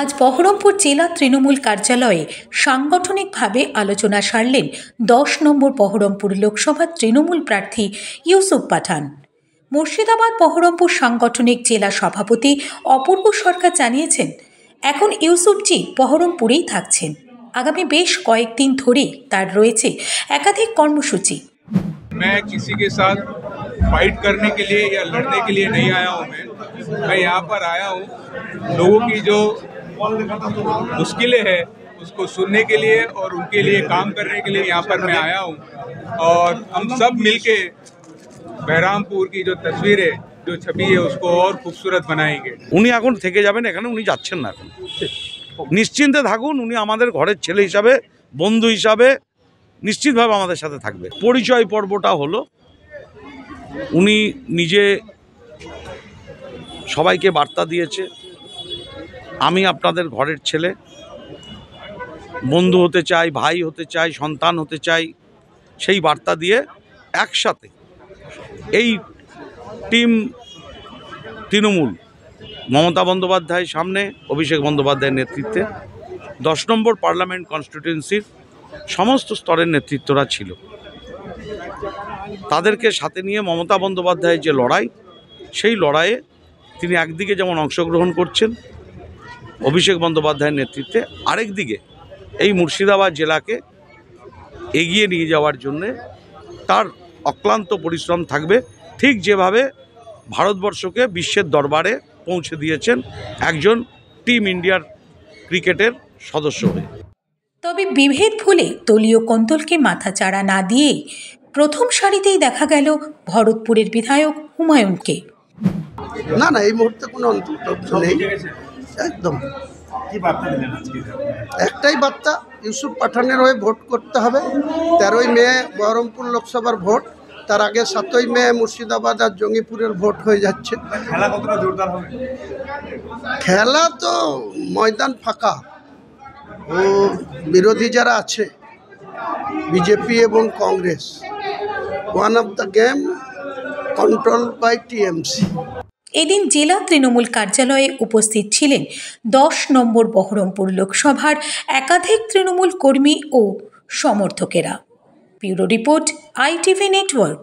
আজ বহরমপুর জেলা তৃণমূল কার্যালয়ে সাংগঠনিকভাবে আলোচনা সারলেন দশ নম্বর বহরমপুর লোকসভা তৃণমূল প্রার্থী ইউসুফ পাঠান মুর্শিদাবাদ বহরমপুর সাংগঠনিক জেলা সভাপতি অপূর্ব সরকার জানিয়েছেন এখন ইউসুফজি বহরমপুরেই থাকছেন আগামী বেশ কয়েকদিন ধরেই তার রয়েছে একাধিক কর্মসূচি फाइट करने के लिए या लड़ने के लिए नहीं आया हूँ मैं मैं यहाँ पर आया हूँ लोगों की जो मुश्किलें हैं उसको सुनने के लिए और उनके लिए काम करने के लिए यहाँ पर मैं आया हूँ और हम सब मिलके बहरामपुर की जो तस्वीर है जो छवि है उसको और खूबसूरत बनाएंगे उन्हीं आगुन थे যাবেন এখানে উনি যাচ্ছেন না এখন নিশ্চিন্তে থাকুন উনি আমাদের ঘরের हिसाब से বন্ধু হিসাবে নিশ্চিতভাবে আমাদের সাথে থাকবে উনি নিজে সবাইকে বার্তা দিয়েছে আমি আপনাদের ঘরের ছেলে বন্ধু হতে চাই ভাই হতে চাই সন্তান হতে চাই সেই বার্তা দিয়ে একসাথে এই টিম তৃণমূল মমতা বন্দ্যোপাধ্যায় সামনে অভিষেক বন্দ্যোপাধ্যায়ের নেতৃত্বে দশ নম্বর পার্লামেন্ট কনস্টিটুয়েন্সির সমস্ত স্তরের নেতৃত্বরা ছিল তাদেরকে সাথে নিয়ে মমতা বন্দ্যোপাধ্যায়ের যে লড়াই সেই লড়াইয়ে তিনি একদিকে যেমন অংশগ্রহণ করছেন অভিষেক বন্দ্যোপাধ্যায়ের নেতৃত্বে আরেক দিকে এই মুর্শিদাবাদ জেলাকে এগিয়ে নিয়ে যাওয়ার জন্যে তার অক্লান্ত পরিশ্রম থাকবে ঠিক যেভাবে ভারতবর্ষকে বিশ্বের দরবারে পৌঁছে দিয়েছেন একজন টিম ইন্ডিয়ার ক্রিকেটের সদস্য হয়ে তবে বিভেদ ভুলে দলীয় কন্দলকে মাথাচাড়া না দিয়ে প্রথম সারিতেই দেখা গেল ভরতপুরের বিধায়ক হুমায়ুনকে না না এই মুহূর্তে কোনো অন্তর্ভুক্ত নেই একদম একটাই বার্তা ইউসুফ পাঠানের হয়ে ভোট করতে হবে তেরোই মে বহরমপুর লোকসভার ভোট তার আগে সাতই মে মুর্শিদাবাদ আর জঙ্গিপুরের ভোট হয়ে যাচ্ছে খেলা তো ময়দান ফাঁকা ও বিরোধী যারা আছে বিজেপি এবং Congress one of the game control by TMC এদিন জেলা তৃণমূল কার্যালয়ে উপস্থিত ছিলেন দশ নম্বর বহরমপুর লোকসভার একাধিক তৃণমূল কর্মী ও সমর্থকেরা ব্যুরো রিপোর্ট আইটিভি নেটওয়ার্ক